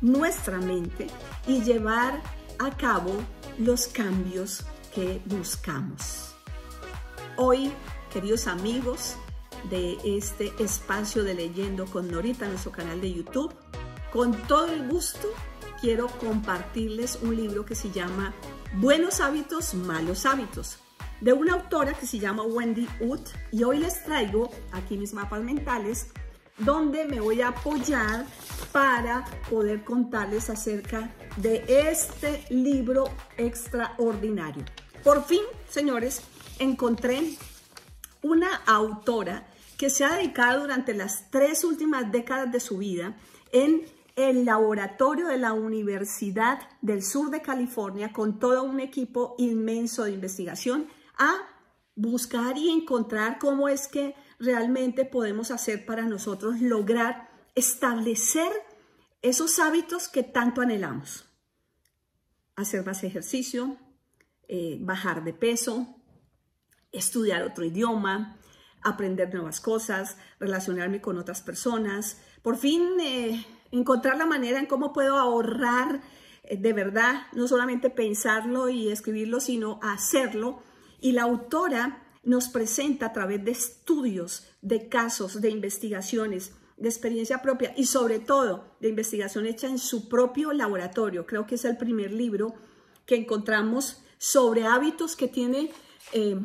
nuestra mente y llevar a cabo los cambios que buscamos. Hoy, queridos amigos de este espacio de leyendo con Norita, nuestro canal de YouTube, con todo el gusto quiero compartirles un libro que se llama Buenos hábitos, malos hábitos, de una autora que se llama Wendy Wood y hoy les traigo aquí mis mapas mentales donde me voy a apoyar para poder contarles acerca de este libro extraordinario. Por fin, señores, encontré una autora que se ha dedicado durante las tres últimas décadas de su vida en el laboratorio de la Universidad del Sur de California con todo un equipo inmenso de investigación a buscar y encontrar cómo es que realmente podemos hacer para nosotros lograr establecer esos hábitos que tanto anhelamos. Hacer más ejercicio, eh, bajar de peso, estudiar otro idioma, aprender nuevas cosas, relacionarme con otras personas, por fin eh, encontrar la manera en cómo puedo ahorrar eh, de verdad, no solamente pensarlo y escribirlo, sino hacerlo. Y la autora nos presenta a través de estudios, de casos, de investigaciones, de experiencia propia y sobre todo de investigación hecha en su propio laboratorio. Creo que es el primer libro que encontramos sobre hábitos que tiene eh,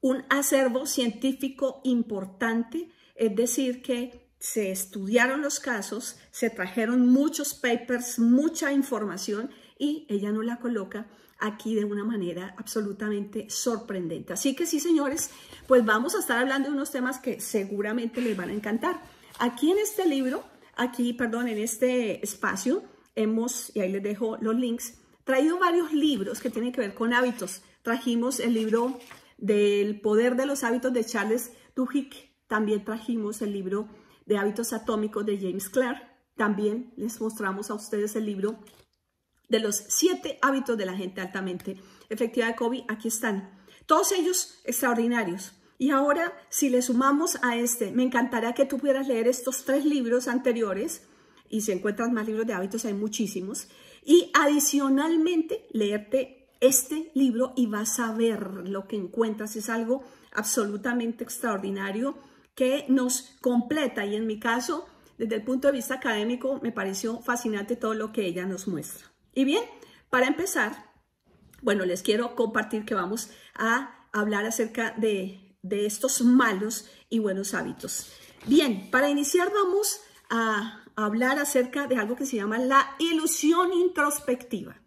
un acervo científico importante, es decir, que se estudiaron los casos, se trajeron muchos papers, mucha información y ella no la coloca aquí de una manera absolutamente sorprendente. Así que sí, señores, pues vamos a estar hablando de unos temas que seguramente les van a encantar. Aquí en este libro, aquí, perdón, en este espacio, hemos, y ahí les dejo los links, traído varios libros que tienen que ver con hábitos. Trajimos el libro del poder de los hábitos de Charles Duhigg, también trajimos el libro de hábitos atómicos de James Clare. también les mostramos a ustedes el libro de los siete hábitos de la gente altamente efectiva de COVID, aquí están. Todos ellos extraordinarios. Y ahora, si le sumamos a este, me encantaría que tú pudieras leer estos tres libros anteriores, y si encuentras más libros de hábitos, hay muchísimos, y adicionalmente leerte este libro y vas a ver lo que encuentras. Es algo absolutamente extraordinario que nos completa y en mi caso, desde el punto de vista académico, me pareció fascinante todo lo que ella nos muestra. Y bien, para empezar, bueno, les quiero compartir que vamos a hablar acerca de, de estos malos y buenos hábitos. Bien, para iniciar vamos a hablar acerca de algo que se llama la ilusión introspectiva.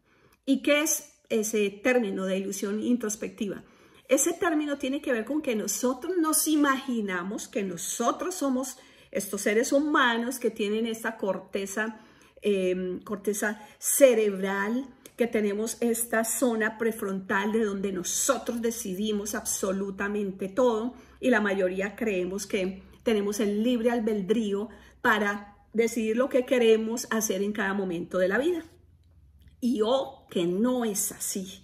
¿Y qué es ese término de ilusión introspectiva? Ese término tiene que ver con que nosotros nos imaginamos que nosotros somos estos seres humanos que tienen esta corteza Em, corteza cerebral, que tenemos esta zona prefrontal de donde nosotros decidimos absolutamente todo y la mayoría creemos que tenemos el libre albedrío para decidir lo que queremos hacer en cada momento de la vida. Y oh, que no es así.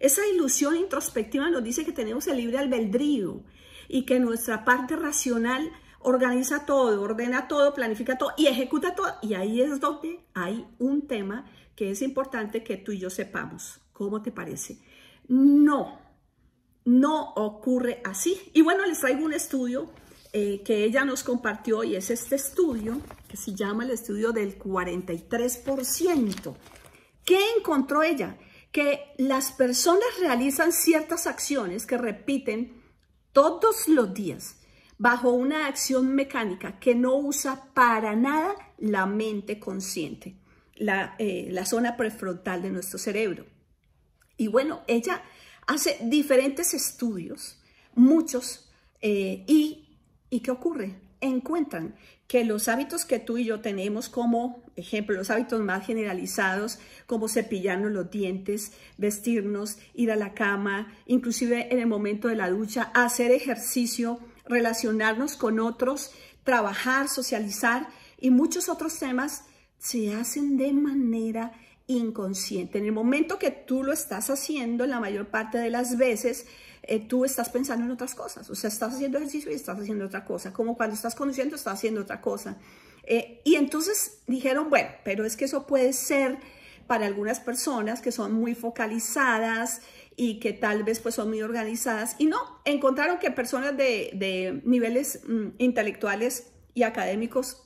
Esa ilusión introspectiva nos dice que tenemos el libre albedrío y que nuestra parte racional organiza todo, ordena todo, planifica todo y ejecuta todo. Y ahí es donde hay un tema que es importante que tú y yo sepamos. ¿Cómo te parece? No, no ocurre así. Y bueno, les traigo un estudio eh, que ella nos compartió y es este estudio que se llama el estudio del 43%. ¿Qué encontró ella? Que las personas realizan ciertas acciones que repiten todos los días bajo una acción mecánica que no usa para nada la mente consciente, la, eh, zona prefrontal de nuestro cerebro. Y bueno, ella hace diferentes estudios, muchos, eh, y, y ¿qué ocurre? Encuentran que los hábitos que tú y yo tenemos como ejemplo, los hábitos más generalizados, como cepillarnos los dientes, vestirnos, ir a la cama, inclusive en el momento de la ducha, hacer ejercicio, relacionarnos con otros, trabajar, socializar y muchos otros temas se hacen de manera inconsciente. En el momento que tú lo estás haciendo, la mayor parte de las veces, eh, tú estás pensando en otras cosas. O sea, estás haciendo ejercicio y estás haciendo otra cosa. Como cuando estás conduciendo, estás haciendo otra cosa. Eh, y entonces dijeron, bueno, pero es que eso puede ser para algunas personas que son muy focalizadas, y que tal vez pues son muy organizadas. Y no, encontraron que personas de, niveles mm, intelectuales y académicos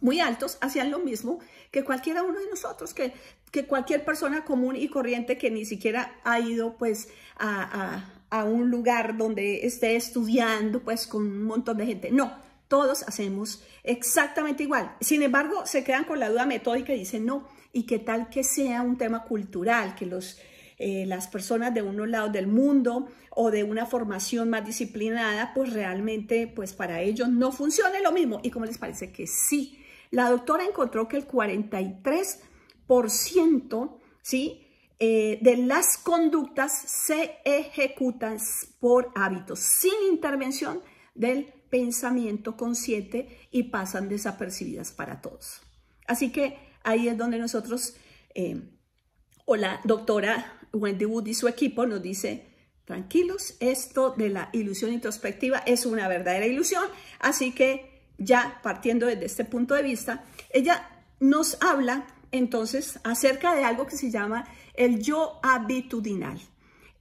muy altos hacían lo mismo que cualquiera uno de nosotros, que, que cualquier persona común y corriente que ni siquiera ha ido pues a, un lugar donde esté estudiando pues con un montón de gente. No, todos hacemos exactamente igual. Sin embargo, se quedan con la duda metódica y dicen no. ¿Y qué tal que sea un tema cultural, que los eh, las personas de unos lados del mundo o de una formación más disciplinada, pues realmente pues para ellos no funciona lo mismo. ¿Y cómo les parece que sí? La doctora encontró que el 43% ¿sí? Eh, de las conductas se ejecutan por hábitos, sin intervención del pensamiento consciente y pasan desapercibidas para todos. Así que ahí es donde nosotros, eh, o la doctora Wendy Wood y su equipo nos dice, tranquilos, esto de la ilusión introspectiva es una verdadera ilusión. Así que ya partiendo desde este punto de vista, ella nos habla entonces acerca de algo que se llama el yo habitudinal.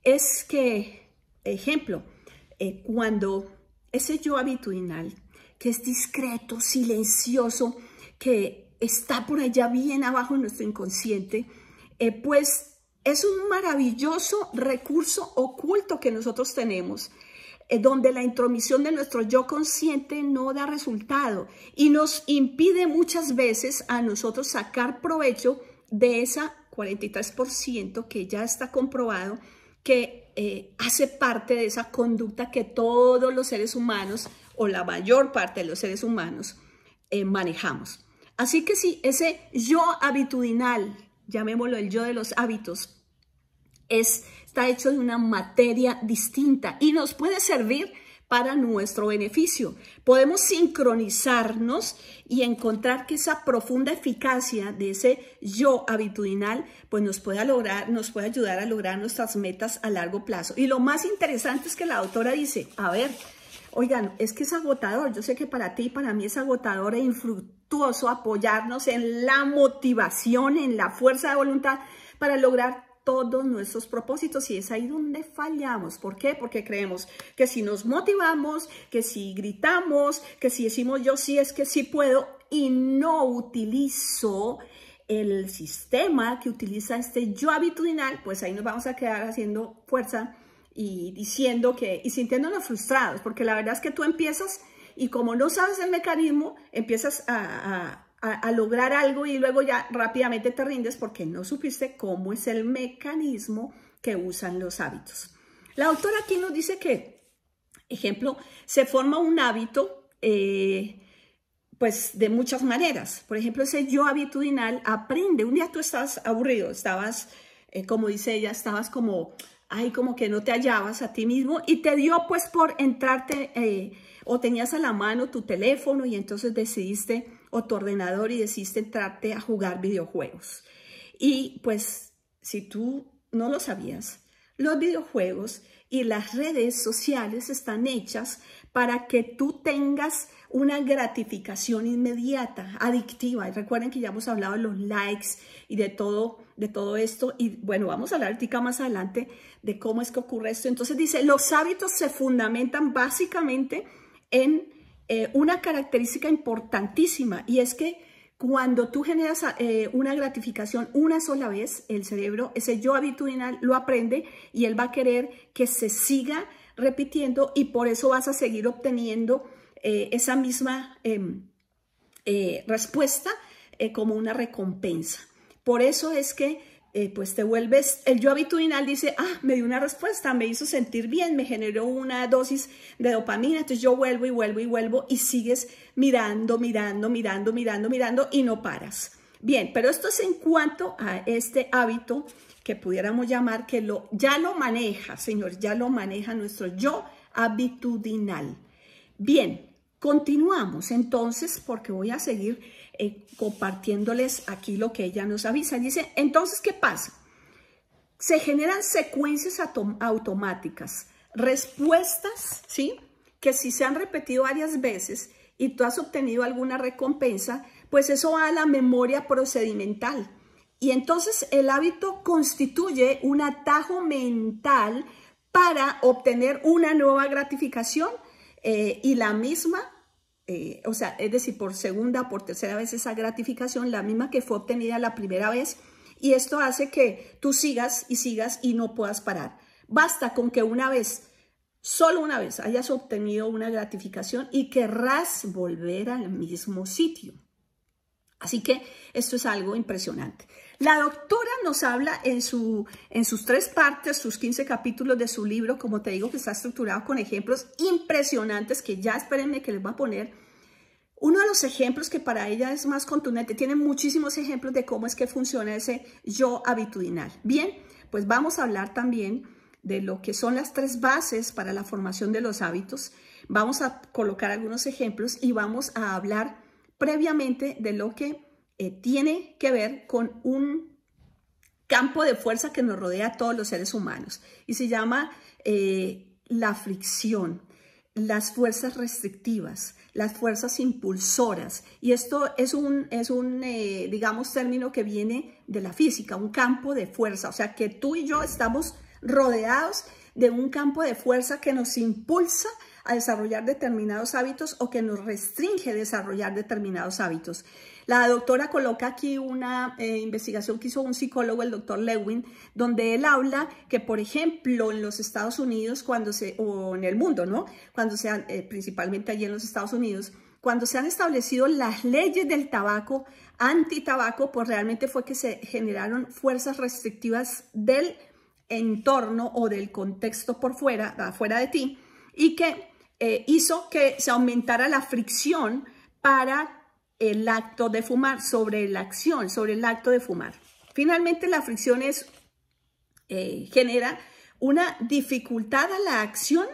Es que, ejemplo, eh, cuando ese yo habitudinal, que es discreto, silencioso, que está por allá bien abajo en nuestro inconsciente, eh, pues es un maravilloso recurso oculto que nosotros tenemos eh, donde la intromisión de nuestro yo consciente no da resultado y nos impide muchas veces a nosotros sacar provecho de esa 43% que ya está comprobado que eh, hace parte de esa conducta que todos los seres humanos o la mayor parte de los seres humanos eh, manejamos. Así que sí, ese yo habitudinal, llamémoslo el yo de los hábitos, es, está hecho de una materia distinta y nos puede servir para nuestro beneficio. Podemos sincronizarnos y encontrar que esa profunda eficacia de ese yo habitudinal pues nos puede, lograr, nos puede ayudar a lograr nuestras metas a largo plazo. Y lo más interesante es que la autora dice, a ver, oigan, es que es agotador, yo sé que para ti y para mí es agotador e infructuoso apoyarnos en la motivación, en la fuerza de voluntad para lograr todos nuestros propósitos y es ahí donde fallamos. ¿Por qué? Porque creemos que si nos motivamos, que si gritamos, que si decimos yo sí es que sí puedo y no utilizo el sistema que utiliza este yo habitual, pues ahí nos vamos a quedar haciendo fuerza y diciendo que y sintiéndonos frustrados, porque la verdad es que tú empiezas y como no sabes el mecanismo, empiezas a a, lograr algo y luego ya rápidamente te rindes porque no supiste cómo es el mecanismo que usan los hábitos. La autora aquí nos dice que, ejemplo, se forma un hábito eh, pues de muchas maneras. Por ejemplo, ese yo habitudinal aprende. Un día tú estabas aburrido, estabas, eh, como dice ella, estabas como, ay, como que no te hallabas a ti mismo y te dio pues por entrarte eh, o tenías a la mano tu teléfono y entonces decidiste tu ordenador y deciste entrarte a jugar videojuegos. Y pues si tú no lo sabías, los videojuegos y las redes sociales están hechas para que tú tengas una gratificación inmediata, adictiva. Y recuerden que ya hemos hablado de los likes y de todo, de todo esto. Y bueno, vamos a hablar ahorita más adelante de cómo es que ocurre esto. Entonces dice, los hábitos se fundamentan básicamente en eh, una característica importantísima y es que cuando tú generas eh, una gratificación una sola vez, el cerebro, ese yo habitual lo aprende y él va a querer que se siga repitiendo y por eso vas a seguir obteniendo eh, esa misma em, respuesta como una recompensa. Por eso es que eh, pues te vuelves, el yo habitudinal dice, ah, me dio una respuesta, me hizo sentir bien, me generó una dosis de dopamina, entonces yo vuelvo y vuelvo y vuelvo y sigues mirando, mirando, mirando, mirando, mirando y no paras. Bien, pero esto es en cuanto a este hábito que pudiéramos llamar que lo, ya lo maneja, Señor, ya lo maneja nuestro yo habitudinal. Bien, continuamos entonces porque voy a seguir eh, compartiéndoles aquí lo que ella nos avisa. Dice, entonces, ¿qué pasa? Se generan secuencias automáticas, respuestas, ¿sí? Que si se han repetido varias veces y tú has obtenido alguna recompensa, pues eso va a la memoria procedimental. Y entonces el hábito constituye un atajo mental para obtener una nueva gratificación eh, y la misma eh, o sea, es decir, por segunda, por tercera vez esa gratificación, la misma que fue obtenida la primera vez, y esto hace que tú sigas y sigas y no puedas parar. Basta con que una vez, solo una vez, hayas obtenido una gratificación y querrás volver al mismo sitio. Así que esto es algo impresionante. La doctora nos habla en, su, en sus tres partes, sus 15 capítulos de su libro, como te digo, que está estructurado con ejemplos impresionantes que ya espérenme que les va a poner. Uno de los ejemplos que para ella es más contundente, tiene muchísimos ejemplos de cómo es que funciona ese yo habitudinal. Bien, pues vamos a hablar también de lo que son las tres bases para la formación de los hábitos. Vamos a colocar algunos ejemplos y vamos a hablar previamente de lo que eh, tiene que ver con un campo de fuerza que nos rodea a todos los seres humanos y se llama eh, la fricción, las fuerzas restrictivas, las fuerzas impulsoras. Y esto es un, es un eh, digamos, término que viene de la física, un campo de fuerza. O sea, que tú y yo estamos rodeados de un campo de fuerza que nos impulsa a desarrollar determinados hábitos o que nos restringe desarrollar determinados hábitos. La doctora coloca aquí una eh, investigación que hizo un psicólogo, el doctor Lewin, donde él habla que, por ejemplo, en los Estados Unidos, cuando se, o en el mundo, ¿no? Cuando se, han, eh, principalmente allí en los Estados Unidos, cuando se han establecido las leyes del tabaco, anti-tabaco, pues realmente fue que se generaron fuerzas restrictivas del entorno o del contexto por fuera, afuera de ti, y que eh, hizo que se aumentara la fricción para el acto de fumar, sobre la acción, sobre el acto de fumar. Finalmente, la fricción es, eh, genera una dificultad a la acción,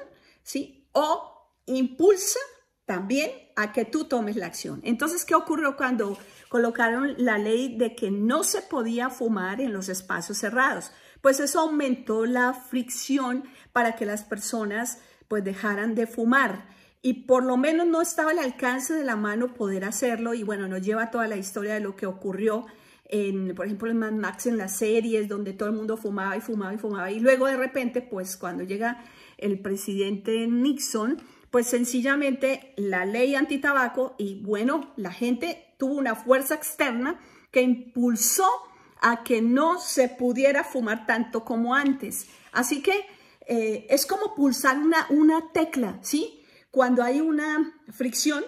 ¿sí? O impulsa también a que tú tomes la acción. Entonces, ¿qué ocurrió cuando colocaron la ley de que no se podía fumar en los espacios cerrados? Pues eso aumentó la fricción para que las personas pues dejaran de fumar y por lo menos no estaba al alcance de la mano poder hacerlo y bueno, nos lleva toda la historia de lo que ocurrió en, por ejemplo, en Mad Max en las series, donde todo el mundo fumaba y fumaba y fumaba y luego de repente, pues cuando llega el presidente Nixon, pues sencillamente la ley antitabaco y bueno, la gente tuvo una fuerza externa que impulsó a que no se pudiera fumar tanto como antes. Así que eh, es como pulsar una, una tecla, ¿sí? Cuando hay una fricción,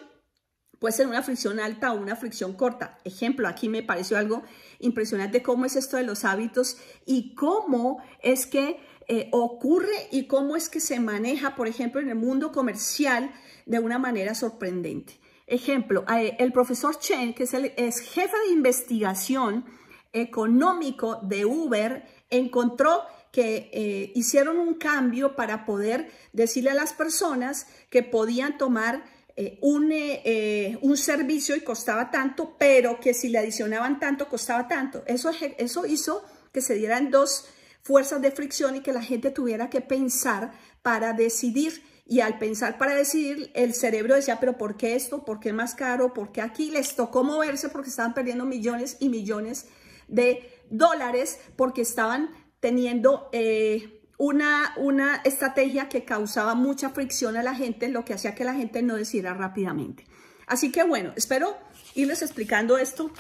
puede ser una fricción alta o una fricción corta. Ejemplo, aquí me pareció algo impresionante cómo es esto de los hábitos y cómo es que eh, ocurre y cómo es que se maneja, por ejemplo, en el mundo comercial de una manera sorprendente. Ejemplo, eh, el profesor Chen, que es jefe de investigación económico de Uber, encontró que eh, hicieron un cambio para poder decirle a las personas que podían tomar eh, un, eh, un, servicio y costaba tanto, pero que si le adicionaban tanto, costaba tanto. Eso, eso hizo que se dieran dos fuerzas de fricción y que la gente tuviera que pensar para decidir. Y al pensar para decidir, el cerebro decía, pero ¿por qué esto? ¿Por qué más caro? ¿Por qué aquí? Les tocó moverse porque estaban perdiendo millones y millones de dólares porque estaban teniendo eh, una, una estrategia que causaba mucha fricción a la gente, lo que hacía que la gente no decidiera rápidamente. Así que bueno, espero irles explicando esto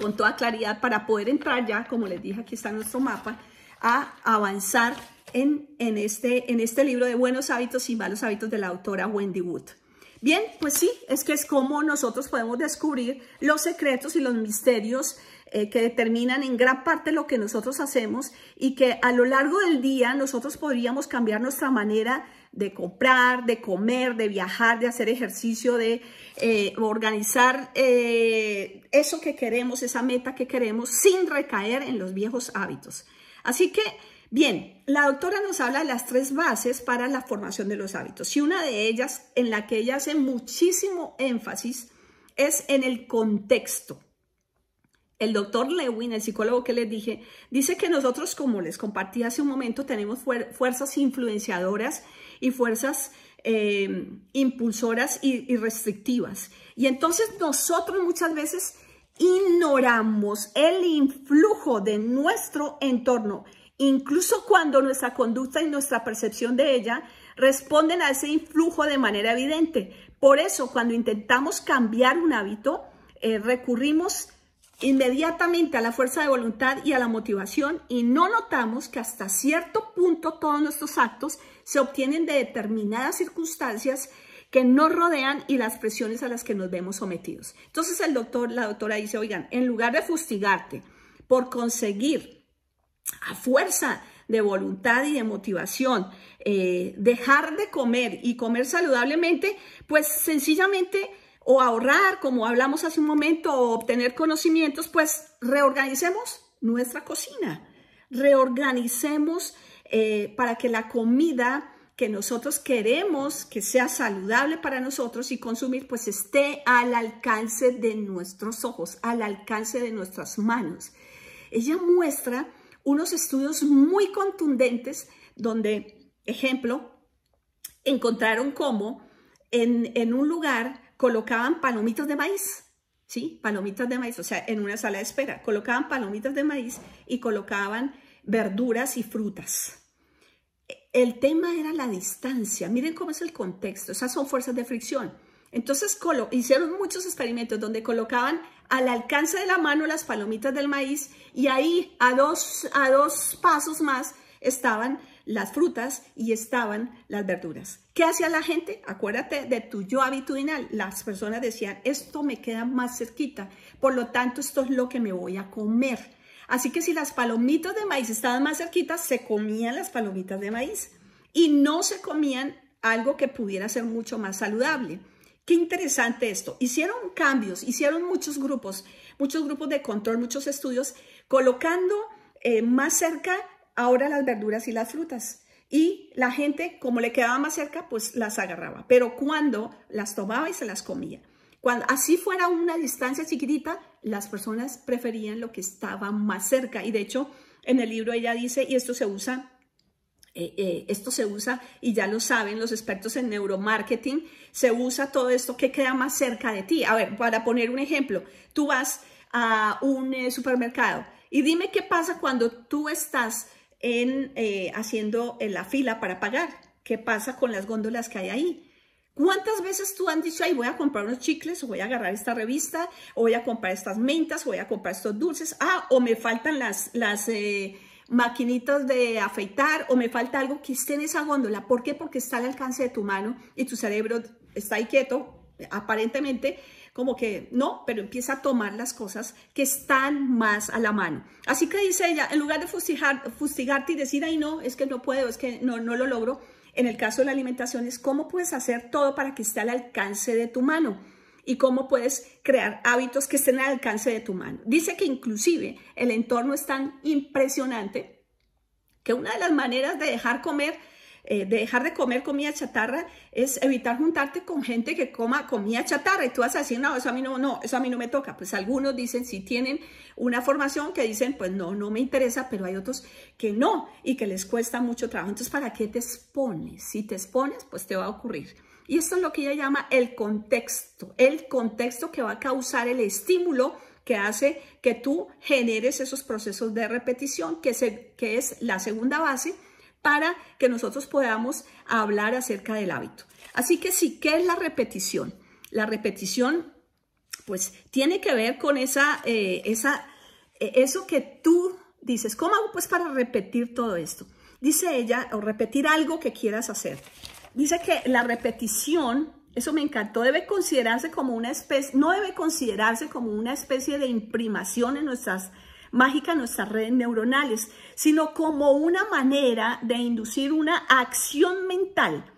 con toda claridad para poder entrar ya, como les dije, aquí está nuestro mapa, a avanzar en, en, este, en este libro de Buenos Hábitos y Malos Hábitos de la autora Wendy Wood. Bien, pues sí, es que es como nosotros podemos descubrir los secretos y los misterios eh, que determinan en gran parte lo que nosotros hacemos y que a lo largo del día nosotros podríamos cambiar nuestra manera de comprar, de comer, de viajar, de hacer ejercicio, de eh, organizar eh, eso que queremos, esa meta que queremos, sin recaer en los viejos hábitos. Así que, bien, la doctora nos habla de las tres bases para la formación de los hábitos y una de ellas en la que ella hace muchísimo énfasis es en el contexto. El doctor Lewin, el psicólogo que les dije, dice que nosotros, como les compartí hace un momento, tenemos fuerzas influenciadoras y fuerzas eh, impulsoras y, restrictivas. Y entonces nosotros muchas veces ignoramos el influjo de nuestro entorno, incluso cuando nuestra conducta y nuestra percepción de ella responden a ese influjo de manera evidente. Por eso, cuando intentamos cambiar un hábito, eh, recurrimos inmediatamente a la fuerza de voluntad y a la motivación y no notamos que hasta cierto punto todos nuestros actos se obtienen de determinadas circunstancias que nos rodean y las presiones a las que nos vemos sometidos. Entonces el doctor, la doctora dice, oigan, en lugar de fustigarte por conseguir a fuerza de voluntad y de motivación, eh, dejar de comer y comer saludablemente, pues sencillamente o ahorrar, como hablamos hace un momento, o obtener conocimientos, pues reorganicemos nuestra cocina, reorganicemos eh, para que la comida que nosotros queremos que sea saludable para nosotros y consumir, pues esté al alcance de nuestros ojos, al alcance de nuestras manos. Ella muestra unos estudios muy contundentes donde, ejemplo, encontraron cómo en, en un lugar colocaban palomitas de maíz, ¿sí? Palomitas de maíz, o sea, en una sala de espera, colocaban palomitas de maíz y colocaban verduras y frutas. El tema era la distancia, miren cómo es el contexto, esas son fuerzas de fricción. Entonces hicieron muchos experimentos donde colocaban al alcance de la mano las palomitas del maíz y ahí a dos, a dos pasos más estaban las frutas y estaban las verduras. ¿Qué hacía la gente? Acuérdate de tu yo habitual. Las personas decían, esto me queda más cerquita, por lo tanto esto es lo que me voy a comer. Así que si las palomitas de maíz estaban más cerquitas, se comían las palomitas de maíz y no se comían algo que pudiera ser mucho más saludable. Qué interesante esto. Hicieron cambios, hicieron muchos grupos, muchos grupos de control, muchos estudios, colocando eh, más cerca ahora las verduras y las frutas. Y la gente, como le quedaba más cerca, pues las agarraba. Pero cuando las tomaba y se las comía. Cuando así fuera una distancia chiquitita, las personas preferían lo que estaba más cerca. Y de hecho, en el libro ella dice, y esto se usa, eh, eh, esto se usa, y ya lo saben los expertos en neuromarketing, se usa todo esto que queda más cerca de ti. A ver, para poner un ejemplo, tú vas a un eh, supermercado y dime qué pasa cuando tú estás en, eh, haciendo en eh, la fila para pagar. ¿Qué pasa con las góndolas que hay ahí? ¿Cuántas veces tú han dicho, ay, voy a comprar unos chicles, o voy a agarrar esta revista, voy a comprar estas mentas, o voy a comprar estos dulces, ah, o me faltan las, las eh, maquinitas de afeitar, o me falta algo que esté en esa góndola? ¿Por qué? Porque está al alcance de tu mano y tu cerebro está ahí quieto, aparentemente, como que no, pero empieza a tomar las cosas que están más a la mano. Así que dice ella, en lugar de fustigarte y decir, ay no, es que no puedo, es que no, no lo logro, en el caso de la alimentación es cómo puedes hacer todo para que esté al alcance de tu mano y cómo puedes crear hábitos que estén al alcance de tu mano. Dice que inclusive el entorno es tan impresionante que una de las maneras de dejar comer eh, dejar de comer comida chatarra es evitar juntarte con gente que coma comida chatarra y tú vas a decir, no, eso a mí no, no, eso a mí no me toca. Pues algunos dicen, si tienen una formación que dicen, pues no, no me interesa, pero hay otros que no y que les cuesta mucho trabajo. Entonces, ¿para qué te expones? Si te expones, pues te va a ocurrir. Y esto es lo que ella llama el contexto, el contexto que va a causar el estímulo que hace que tú generes esos procesos de repetición, que, que es la segunda base para que nosotros podamos hablar acerca del hábito. Así que sí, ¿qué es la repetición? La repetición, pues, tiene que ver con esa, eh, esa eh, eso que tú dices, ¿cómo hago pues para repetir todo esto? Dice ella, o repetir algo que quieras hacer. Dice que la repetición, eso me encantó, debe considerarse como una especie, no debe considerarse como una especie de imprimación en nuestras mágica nuestras redes neuronales, sino como una manera de inducir una acción mental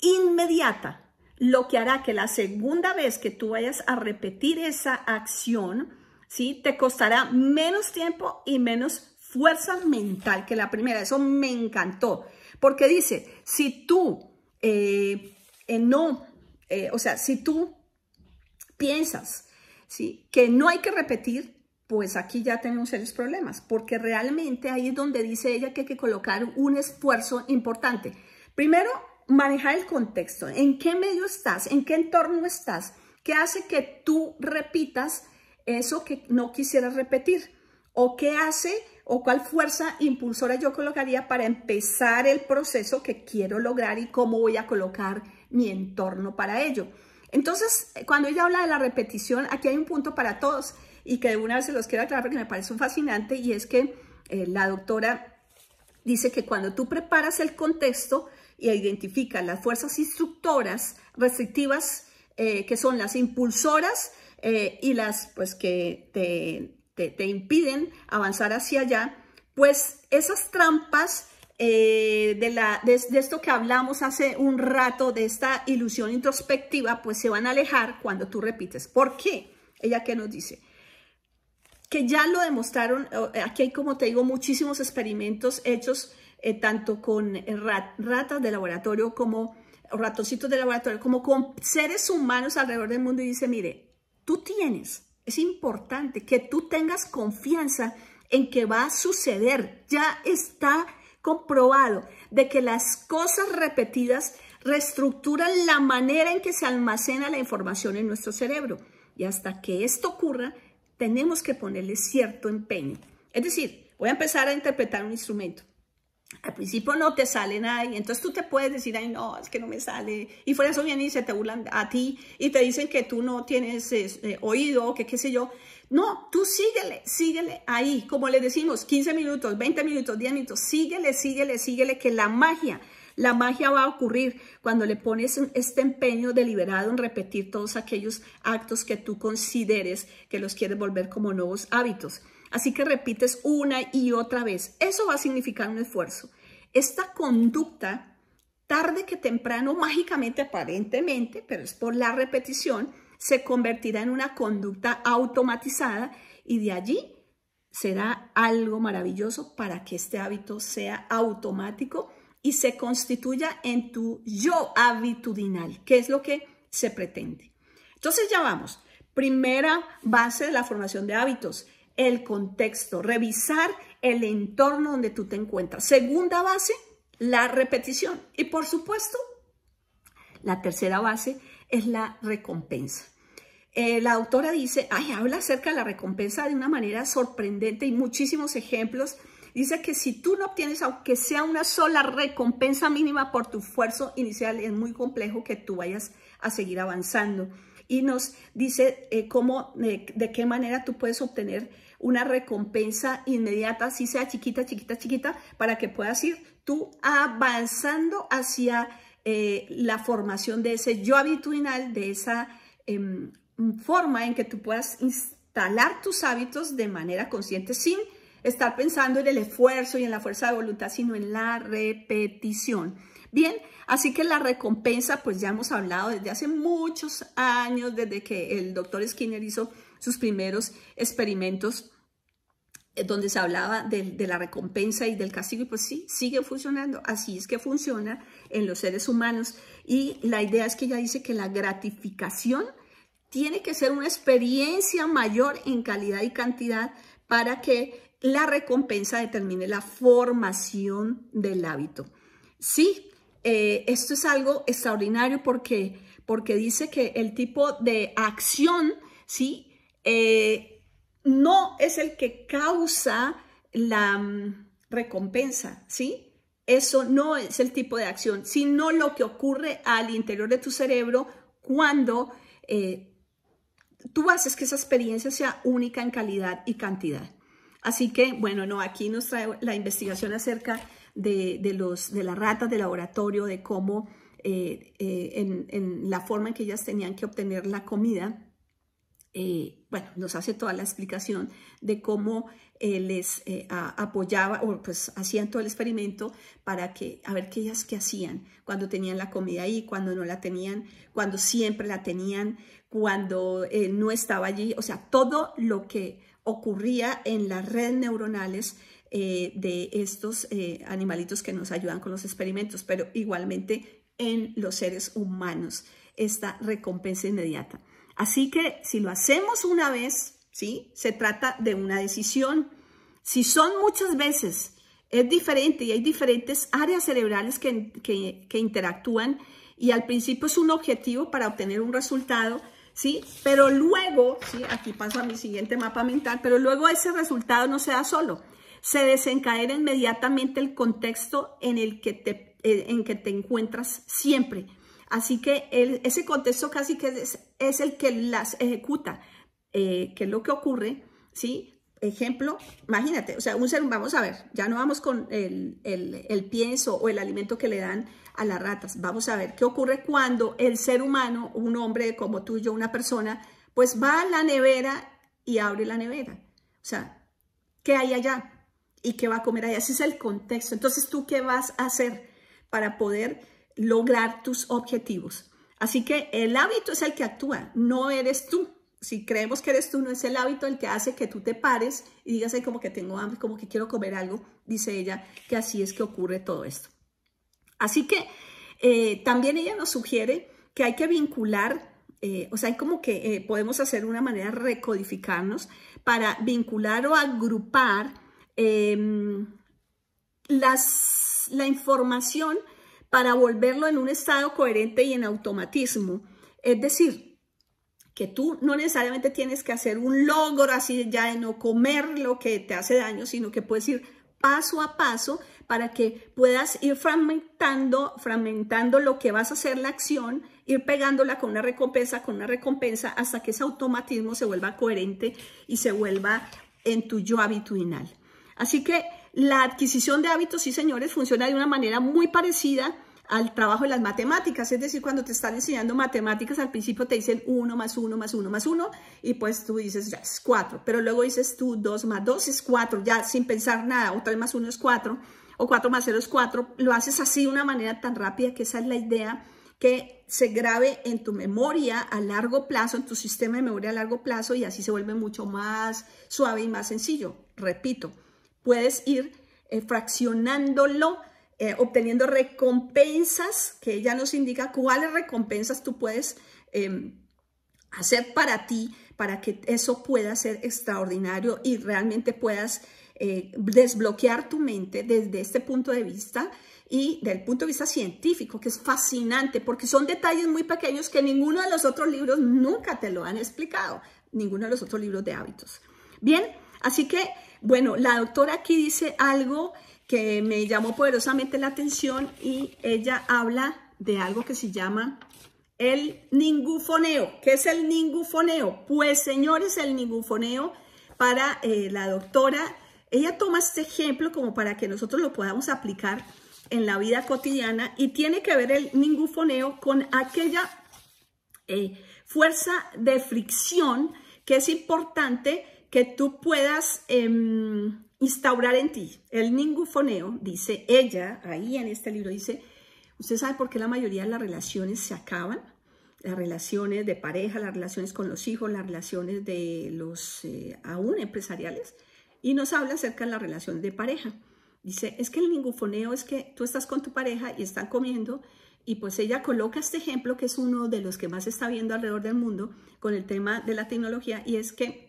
inmediata, lo que hará que la segunda vez que tú vayas a repetir esa acción, ¿sí? Te costará menos tiempo y menos fuerza mental que la primera. Eso me encantó, porque dice, si tú eh, no, eh, o sea, si tú piensas, ¿sí? Que no hay que repetir, pues aquí ya tenemos serios problemas, porque realmente ahí es donde dice ella que hay que colocar un esfuerzo importante. Primero, manejar el contexto, en qué medio estás, en qué entorno estás, qué hace que tú repitas eso que no quisieras repetir, o qué hace o cuál fuerza impulsora yo colocaría para empezar el proceso que quiero lograr y cómo voy a colocar mi entorno para ello. Entonces, cuando ella habla de la repetición, aquí hay un punto para todos y que de una vez se los queda claro porque me parece un fascinante y es que eh, la doctora dice que cuando tú preparas el contexto y identificas las fuerzas instructoras restrictivas, eh, que son las impulsoras eh, y las pues, que te, impiden avanzar hacia allá, pues esas trampas de, la, de, esto que hablamos hace un rato, de esta ilusión introspectiva, pues se van a alejar cuando tú repites. ¿Por qué? Ella que nos dice, que ya lo demostraron, eh, aquí hay como te digo muchísimos experimentos hechos eh, tanto con eh, ratas de laboratorio como ratoncitos de laboratorio, como con seres humanos alrededor del mundo y dice, mire, tú tienes, es importante que tú tengas confianza en que va a suceder, ya está comprobado de que las cosas repetidas reestructuran la manera en que se almacena la información en nuestro cerebro. Y hasta que esto ocurra, tenemos que ponerle cierto empeño. Es decir, voy a empezar a interpretar un instrumento. Al principio no te sale nada y entonces tú te puedes decir, ay, no, es que no me sale. Y fuera eso vienen y se te burlan a ti y te dicen que tú no tienes este, oído, que qué sé yo. No, tú síguele, síguele ahí. Como les decimos, 15 minutos, 20 minutos, 10 minutos, síguele, síguele, síguele, que la magia la magia va a ocurrir cuando le pones este empeño deliberado en repetir todos aquellos actos que tú consideres que los quieres volver como nuevos hábitos. Así que repites una y otra vez. Eso va a significar un esfuerzo. Esta conducta, tarde que temprano, mágicamente aparentemente, pero es por la repetición, se convertirá en una conducta automatizada y de allí será algo maravilloso para que este hábito sea automático y se constituya en tu yo habitudinal, que es lo que se pretende. Entonces ya vamos. Primera base de la formación de hábitos, el contexto, revisar el entorno donde tú te encuentras. Segunda base, la repetición. Y por supuesto, la tercera base es la recompensa. Eh, la autora dice, ay, habla acerca de la recompensa de una manera sorprendente y muchísimos ejemplos Dice que si tú no obtienes, aunque sea una sola recompensa mínima por tu esfuerzo inicial, es muy complejo que tú vayas a seguir avanzando. Y nos dice eh, cómo, eh, de qué manera tú puedes obtener una recompensa inmediata, si sea chiquita, chiquita, chiquita, para que puedas ir tú avanzando hacia eh, la formación de ese yo habitual, de esa em, forma en que tú puedas instalar tus hábitos de manera consciente sin estar pensando en el esfuerzo y en la fuerza de voluntad, sino en la repetición. Bien, así que la recompensa, pues ya hemos hablado desde hace muchos años, desde que el doctor Skinner hizo sus primeros experimentos eh, donde se hablaba de, la recompensa y del castigo, y pues sí, sigue funcionando. Así es que funciona en los seres humanos. Y la idea es que ella dice que la gratificación tiene que ser una experiencia mayor en calidad y cantidad para que la recompensa determine la formación del hábito. Sí, eh, esto es algo extraordinario porque, porque dice que el tipo de acción, ¿sí? Eh, no es el que causa la mm, recompensa, ¿sí? Eso no es el tipo de acción, sino lo que ocurre al interior de tu cerebro cuando eh, tú haces que esa experiencia sea única en calidad y cantidad. Así que, bueno, no, aquí nos trae la investigación acerca de, los, de las ratas de laboratorio, de cómo, eh, eh, en, la forma en que ellas tenían que obtener la comida. Eh, bueno, nos hace toda la explicación de cómo les apoyaba o pues hacían todo el experimento para que, a ver qué ellas qué hacían, cuando tenían la comida ahí, cuando no la tenían, cuando siempre la tenían, cuando no estaba allí, o sea, todo lo que ocurría en las redes neuronales eh, de estos eh, animalitos que nos ayudan con los experimentos, pero igualmente en los seres humanos, esta recompensa inmediata. Así que si lo hacemos una vez, ¿sí? se trata de una decisión. Si son muchas veces, es diferente y hay diferentes áreas cerebrales que, que, que interactúan y al principio es un objetivo para obtener un resultado, ¿sí? Pero luego, ¿sí? Aquí pasa a mi siguiente mapa mental, pero luego ese resultado no se da solo. Se desencadena inmediatamente el contexto en el que te, eh, en que te encuentras siempre. Así que ese contexto casi que es, el que las ejecuta, eh, que es lo que ocurre, ¿sí? ejemplo, imagínate, o sea, un ser, vamos a ver, ya no vamos con el, el, el, pienso o el alimento que le dan a las ratas, vamos a ver qué ocurre cuando el ser humano, un hombre como tú, yo, una persona, pues va a la nevera y abre la nevera. O sea, ¿qué hay allá? ¿Y qué va a comer allá? Ese es el contexto. Entonces, ¿tú qué vas a hacer para poder lograr tus objetivos? Así que el hábito es el que actúa, no eres tú si creemos que eres tú, no es el hábito el que hace que tú te pares y digas, ay, como que tengo hambre, como que quiero comer algo, dice ella, que así es que ocurre todo esto. Así que eh, también ella nos sugiere que hay que vincular, eh, o sea, hay como que eh, podemos hacer una manera de recodificarnos para vincular o agrupar em, las, la información para volverlo en un estado coherente y en automatismo. Es decir, que tú no necesariamente tienes que hacer un logro así ya de no comer lo que te hace daño, sino que puedes ir paso a paso para que puedas ir fragmentando, fragmentando lo que vas a hacer la acción, ir pegándola con una recompensa, con una recompensa, hasta que ese automatismo se vuelva coherente y se vuelva en tu yo habitual. Así que la adquisición de hábitos, sí señores, funciona de una manera muy parecida al trabajo de las matemáticas, es decir, cuando te están enseñando matemáticas al principio te dicen 1 más 1 más 1 más 1 y pues tú dices ya es 4, pero luego dices tú 2 más 2 es 4, ya sin pensar nada, o 3 más 1 es 4, o 4 más 0 es 4, lo haces así de una manera tan rápida que esa es la idea que se grabe en tu memoria a largo plazo, en tu sistema de memoria a largo plazo y así se vuelve mucho más suave y más sencillo. Repito, puedes ir eh, fraccionándolo eh, obteniendo recompensas, que ella nos indica cuáles recompensas tú puedes em, hacer para ti, para que eso pueda ser extraordinario y realmente puedas eh, desbloquear tu mente desde este punto de vista y del punto de vista científico, que es fascinante, porque son detalles muy pequeños que ninguno de los otros libros nunca te lo han explicado, ninguno de los otros libros de hábitos. Bien, así que bueno, la doctora aquí dice algo que me llamó poderosamente la atención y ella habla de algo que se llama el ningufoneo. ¿Qué es el ningufoneo? Pues señores, el ningufoneo para eh, la doctora, ella toma este ejemplo como para que nosotros lo podamos aplicar en la vida cotidiana y tiene que ver el ningufoneo con aquella eh, fuerza de fricción que es importante que tú puedas em, instaurar en ti. El ningufoneo, dice ella, ahí en este libro dice, ¿usted sabe por qué la mayoría de las relaciones se acaban? Las relaciones de pareja, las relaciones con los hijos, las relaciones de los eh, aún empresariales. Y nos habla acerca de las relación de pareja. Dice, es que el ningufoneo es que tú estás con tu pareja y están comiendo y pues ella coloca este ejemplo que es uno de los que más está viendo alrededor del mundo con el tema de la tecnología y es que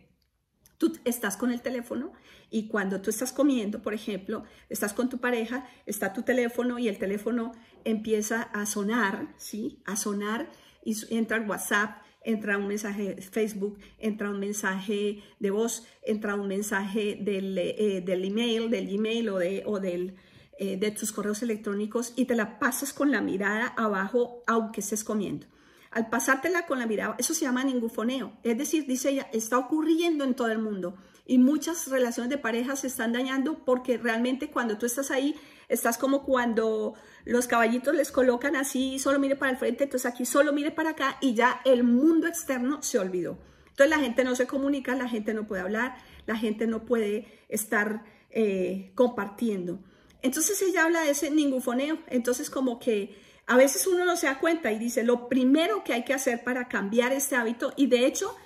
tú estás con el teléfono y cuando tú estás comiendo, por ejemplo, estás con tu pareja, está tu teléfono y el teléfono empieza a sonar, ¿sí? A sonar y entra WhatsApp, entra un mensaje de Facebook, entra un mensaje de voz, entra un mensaje del, eh, email, del email o, o eh, de tus correos electrónicos y te la pasas con la mirada abajo aunque estés comiendo al pasártela con la mirada, eso se llama ningufoneo. Es decir, dice ella, está ocurriendo en todo el mundo y muchas relaciones de pareja se están dañando porque realmente cuando tú estás ahí, estás como cuando los caballitos les colocan así, solo mire para el frente, entonces aquí solo mire para acá y ya el mundo externo se olvidó. Entonces la gente no se comunica, la gente no puede hablar, la gente no puede estar eh, compartiendo. Entonces ella habla de ese ningufoneo, entonces como que a veces uno no se da cuenta y dice, lo primero que hay que hacer para cambiar este hábito, y de hecho,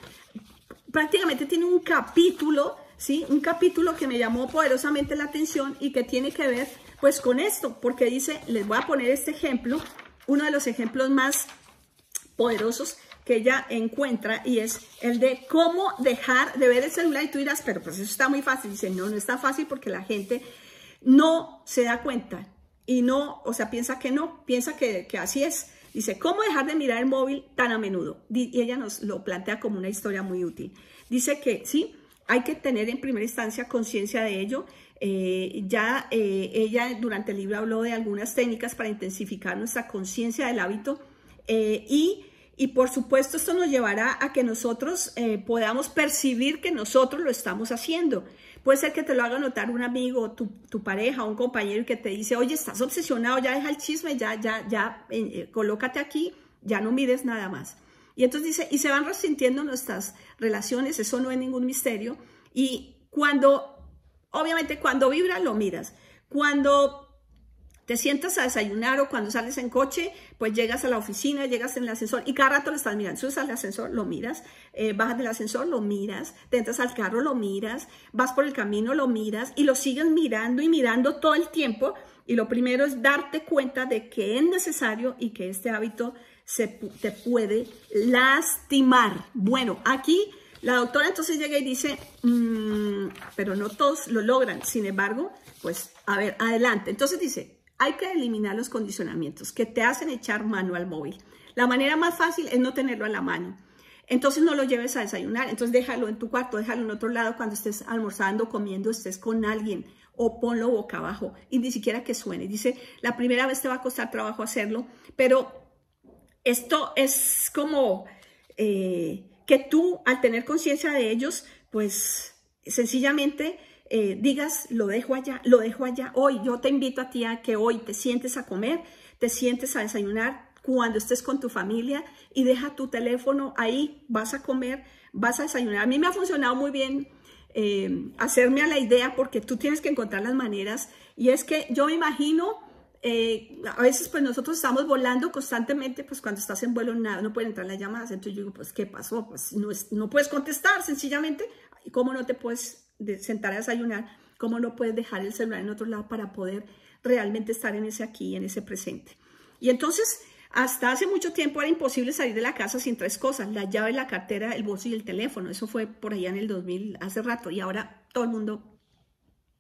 prácticamente tiene un capítulo, ¿sí? Un capítulo que me llamó poderosamente la atención y que tiene que ver, pues, con esto, porque dice, les voy a poner este ejemplo, uno de los ejemplos más poderosos que ella encuentra y es el de cómo dejar de ver el celular y tú dirás, pero pues eso está muy fácil. Dice, no, no está fácil porque la gente no se da cuenta y no, o sea, piensa que no, piensa que, así es. Dice, ¿cómo dejar de mirar el móvil tan a menudo? Y ella nos lo plantea como una historia muy útil. Dice que sí, hay que tener en primera instancia conciencia de ello. Eh, ya eh, ella durante el libro habló de algunas técnicas para intensificar nuestra conciencia del hábito eh, y, y, por supuesto esto nos llevará a que nosotros podamos percibir que nosotros lo estamos haciendo. Puede ser que te lo haga notar un amigo, tu, tu pareja, un compañero que te dice, oye, estás obsesionado, ya deja el chisme, ya, ya, ya, eh, eh, colócate aquí, ya no mides nada más. Y entonces dice, y se van resintiendo nuestras relaciones, eso no es ningún misterio. Y cuando, obviamente, cuando vibra, lo miras. Cuando te sientas a desayunar o cuando sales en coche, pues llegas a la oficina, llegas en el ascensor y cada rato lo estás mirando. Subes al ascensor, lo miras, eh, bajas del ascensor, lo miras, te entras al carro, lo miras, vas por el camino, lo miras y lo sigues mirando y mirando todo el tiempo. Y lo primero es darte cuenta de que es necesario y que este hábito se, te puede lastimar. Bueno, aquí la doctora entonces llega y dice, mm, pero no todos lo logran. Sin embargo, pues a ver, adelante. Entonces dice, hay que eliminar los condicionamientos que te hacen echar mano al móvil. La manera más fácil es no tenerlo a la mano. Entonces no lo lleves a desayunar, entonces déjalo en tu cuarto, déjalo en otro lado cuando estés almorzando, comiendo, estés con alguien o ponlo boca abajo y ni siquiera que suene. Dice, la primera vez te va a costar trabajo hacerlo, pero esto es como eh, que tú al tener conciencia de ellos, pues sencillamente eh, digas, lo dejo allá, lo dejo allá, hoy yo te invito a ti a que hoy te sientes a comer, te sientes a desayunar cuando estés con tu familia y deja tu teléfono ahí, vas a comer, vas a desayunar. A mí me ha funcionado muy bien eh, hacerme a la idea porque tú tienes que encontrar las maneras y es que yo me imagino... Eh, a veces pues nosotros estamos volando constantemente, pues cuando estás en vuelo nada, no pueden entrar las llamadas, entonces yo digo, pues ¿qué pasó? Pues no, es, no puedes contestar sencillamente, ¿cómo no te puedes de sentar a desayunar, cómo no puedes dejar el celular en otro lado para poder realmente estar en ese aquí, en ese presente. Y entonces, hasta hace mucho tiempo era imposible salir de la casa sin tres cosas, la llave, la cartera, el bolso y el teléfono. Eso fue por allá en el 2000, hace rato, y ahora todo el mundo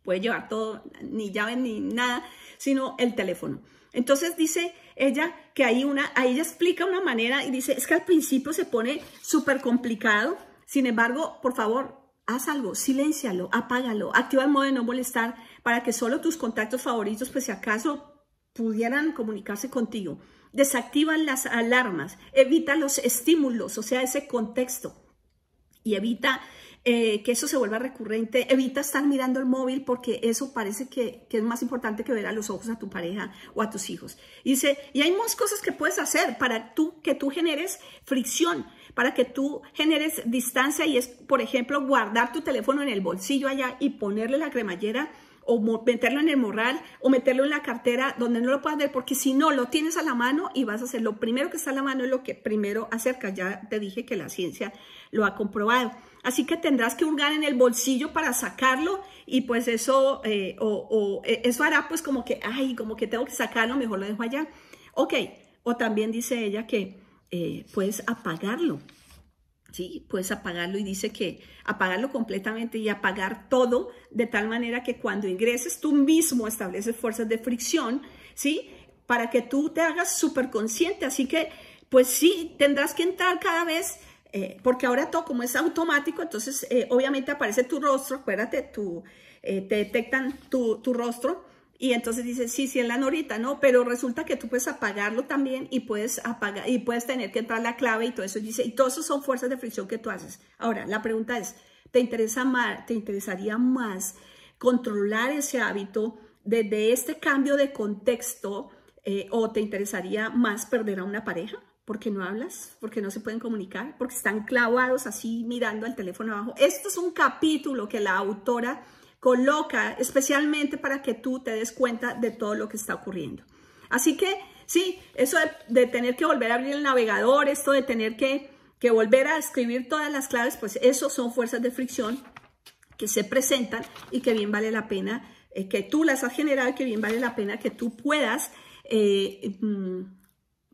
puede llevar todo, ni llave ni nada, sino el teléfono. Entonces dice ella que hay una, ahí ella explica una manera y dice, es que al principio se pone súper complicado, sin embargo, por favor, haz algo, siléncialo, apágalo, activa el modo de no molestar para que solo tus contactos favoritos, pues si acaso pudieran comunicarse contigo. Desactiva las alarmas, evita los estímulos, o sea, ese contexto y evita eh, que eso se vuelva recurrente, evita estar mirando el móvil porque eso parece que, es más importante que ver a los ojos a tu pareja o a tus hijos. Dice, y hay más cosas que puedes hacer para tú, que tú generes fricción, para que tú generes distancia y es, por ejemplo, guardar tu teléfono en el bolsillo allá y ponerle la cremallera o meterlo en el morral o meterlo en la cartera donde no lo puedas ver, porque si no, lo tienes a la mano y vas a hacer lo primero que está a la mano es lo que primero acerca. Ya te dije que la ciencia lo ha comprobado así que tendrás que hurgar en el bolsillo para sacarlo y pues eso, eh, o, eh, eso hará pues como que, ay, como que tengo que sacarlo, mejor lo dejo allá. Ok, o también dice ella que eh, puedes apagarlo, ¿sí? Puedes apagarlo y dice que apagarlo completamente y apagar todo de tal manera que cuando ingreses tú mismo estableces fuerzas de fricción, ¿sí? Para que tú te hagas súper consciente, así que pues sí, tendrás que entrar cada vez eh, porque ahora todo como es automático, entonces eh, obviamente aparece tu rostro, acuérdate, tu, eh, te detectan tu, rostro y entonces dices, sí, sí, en la norita, ¿no? Pero resulta que tú puedes apagarlo también y puedes, apagar, y puedes tener que entrar la clave y todo eso. Dice, y todos eso son fuerzas de fricción que tú haces. Ahora, la pregunta es, ¿te, interesa más, te interesaría más controlar ese hábito desde este cambio de contexto o te interesaría más perder a una pareja? porque no hablas, porque no se pueden comunicar, porque están clavados así mirando al teléfono abajo. Esto es un capítulo que la autora coloca especialmente para que tú te des cuenta de todo lo que está ocurriendo. Así que sí, eso de, tener que volver a abrir el navegador, esto de tener que, volver a escribir todas las claves, pues eso son fuerzas de fricción que se presentan y que bien vale la pena eh, que tú las has generado y que bien vale la pena que tú puedas eh, mm,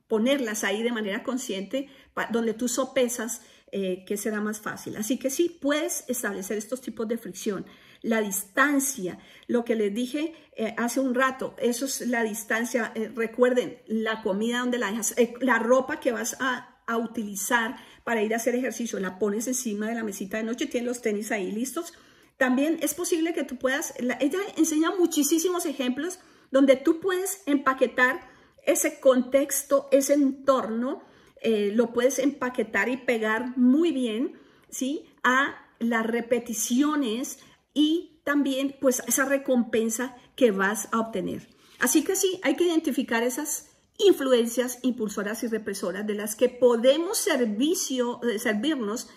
ponerlas ahí de manera consciente, donde tú sopesas eh, que será más fácil. Así que sí, puedes establecer estos tipos de fricción. La distancia, lo que les dije eh, hace un rato, eso es la distancia. Eh, recuerden, la comida donde la dejas, la ropa que vas a, utilizar para ir a hacer ejercicio, la pones encima de la mesita de noche, tienes los tenis ahí listos. También es posible que tú puedas, ella enseña muchísimos ejemplos donde tú puedes empaquetar ese contexto, ese entorno, eh, lo puedes empaquetar y pegar muy bien, A las repeticiones y también pues esa recompensa que vas a obtener. Así que sí, hay que identificar esas influencias impulsoras y represoras de las que podemos eh, servirnos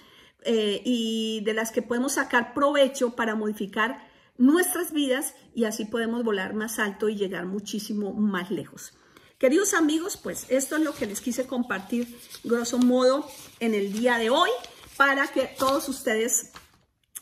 eh, y de las que podemos sacar provecho para modificar nuestras vidas y así podemos volar más alto y llegar muchísimo más lejos. Queridos amigos, pues esto es lo que les quise compartir grosso modo en el día de hoy para que todos ustedes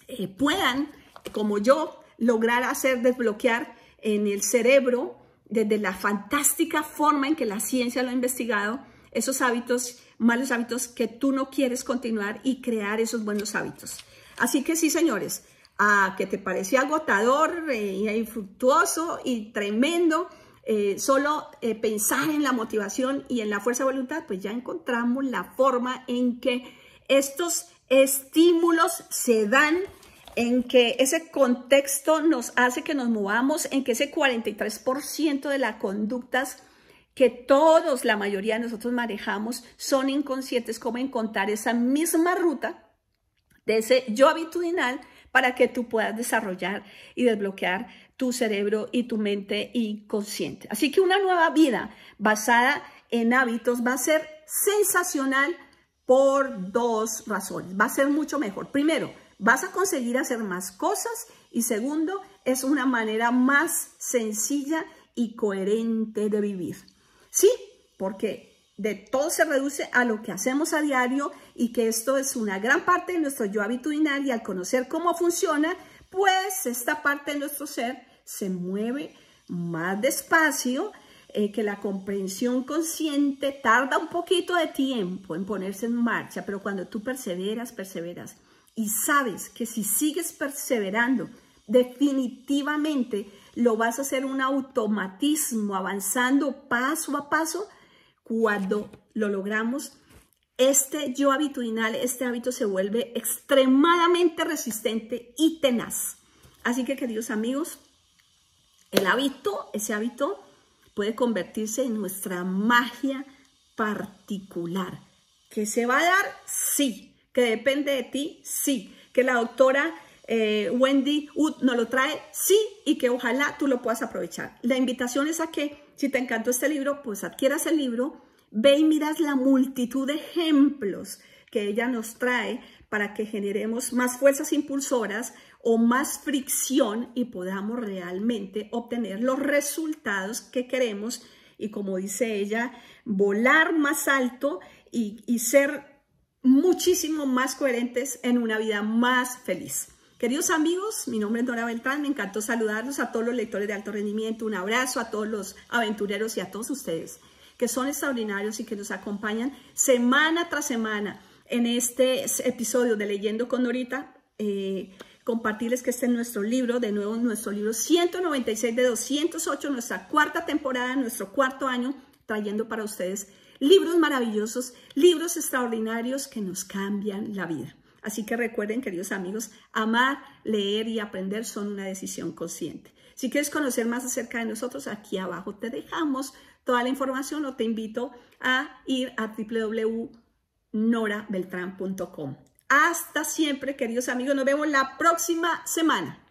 eh, puedan, como yo, lograr hacer desbloquear en el cerebro desde la fantástica forma en que la ciencia lo ha investigado, esos hábitos, malos hábitos que tú no quieres continuar y crear esos buenos hábitos. Así que sí, señores, a que te parecía agotador eh, y y tremendo, eh, solo eh, pensar en la motivación y en la fuerza de voluntad, pues ya encontramos la forma en que estos estímulos se dan en que ese contexto nos hace que nos movamos, en que ese 43% de las conductas que todos, la mayoría de nosotros manejamos, son inconscientes, como encontrar esa misma ruta de ese yo habitudinal para que tú puedas desarrollar y desbloquear tu cerebro y tu mente inconsciente. Así que una nueva vida basada en hábitos va a ser sensacional por dos razones. Va a ser mucho mejor. Primero, vas a conseguir hacer más cosas y segundo, es una manera más sencilla y coherente de vivir. Sí, porque de todo se reduce a lo que hacemos a diario y que esto es una gran parte de nuestro yo habitual y al conocer cómo funciona, pues esta parte de nuestro ser se mueve más despacio eh, que la comprensión consciente tarda un poquito de tiempo en ponerse en marcha, pero cuando tú perseveras, perseveras y sabes que si sigues perseverando, definitivamente lo vas a hacer un automatismo avanzando paso a paso cuando lo logramos, este yo habitudinal, este hábito se vuelve extremadamente resistente y tenaz. Así que, queridos amigos, el hábito, ese hábito puede convertirse en nuestra magia particular. ¿Que se va a dar? Sí. ¿Que depende de ti? Sí. ¿Que la doctora eh, Wendy Wood nos lo trae, sí, y que ojalá tú lo puedas aprovechar. La invitación es a que si te encantó este libro, pues adquieras el libro, ve y miras la multitud de ejemplos que ella nos trae para que generemos más fuerzas impulsoras o más fricción y podamos realmente obtener los resultados que queremos y como dice ella, volar más alto y ser muchísimo más coherentes en una vida más feliz. Queridos amigos, mi nombre es Dora Beltrán, me encantó saludarlos a todos los lectores de alto rendimiento, un abrazo a todos los aventureros y a todos ustedes que son extraordinarios y que nos acompañan semana tras semana en este episodio de Leyendo con Norita. Eh, compartirles que este es nuestro libro, de nuevo nuestro libro 196 de 208, nuestra cuarta temporada, nuestro cuarto año, trayendo para ustedes libros maravillosos, libros extraordinarios que nos cambian la vida. Así que recuerden, queridos amigos, amar, leer y aprender son una decisión consciente. Si quieres conocer más acerca de nosotros, aquí abajo te dejamos toda la información o te invito a ir a www.norabeltran.com. Hasta siempre, queridos amigos. Nos vemos la próxima semana.